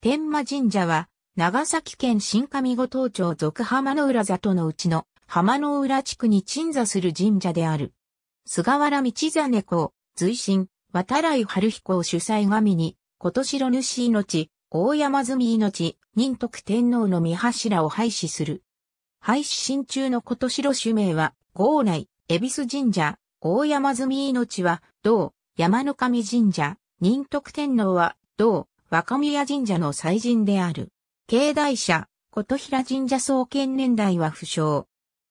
天満神社は、長崎県新上五島町属浜の浦里のうちの浜の浦地区に鎮座する神社である。菅原道真公、随神、渡来春彦を主催神に、今年の主命、大山積命、仁徳天皇の御柱を廃止する。廃止神中の今年の主名は、郷内、恵比寿神社、大山積命は、道、山の神神社、仁徳天皇は、道、若宮神社の祭神である。境内社、琴平神社創建年代は不詳。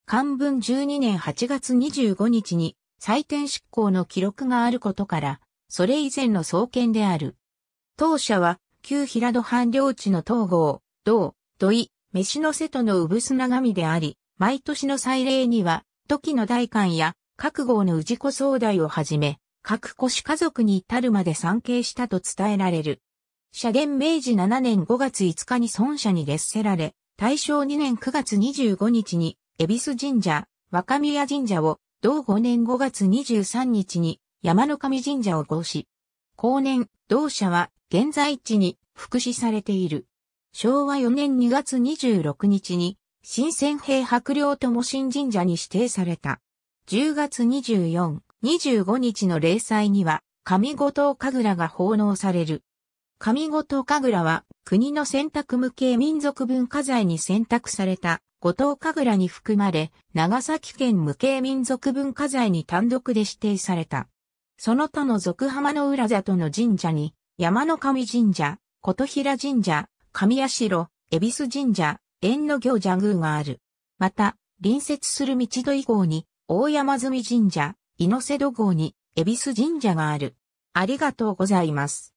漢文12年8月25日に祭典執行の記録があることから、それ以前の創建である。当社は、旧平戸藩領地の東郷、道、土井、飯の瀬戸の産砂神であり、毎年の祭礼には、時の代官や、各号の氏子総代をはじめ、各古氏家族に至るまで参詣したと伝えられる。社元明治7年5月5日に孫社に列せられ、大正2年9月25日に、恵比寿神社、若宮神社を、同5年5月23日に、山の神神社を合祀。後年、同社は、現在地に、福祉されている。昭和4年2月26日に、新鮮兵白と友新神社に指定された。10月24、25日の霊祭には、上五島神楽が奉納される。上五島神楽は、国の選択無形民族文化財に選択された五島神楽に含まれ、長崎県無形民族文化財に単独で指定された。その他の俗浜の浦里の神社に、山の神神社、琴平神社、神社、恵比寿神社、縁の行者宮がある。また、隣接する道戸以降に、大山積神社、猪瀬戸号に、恵比寿神社がある。ありがとうございます。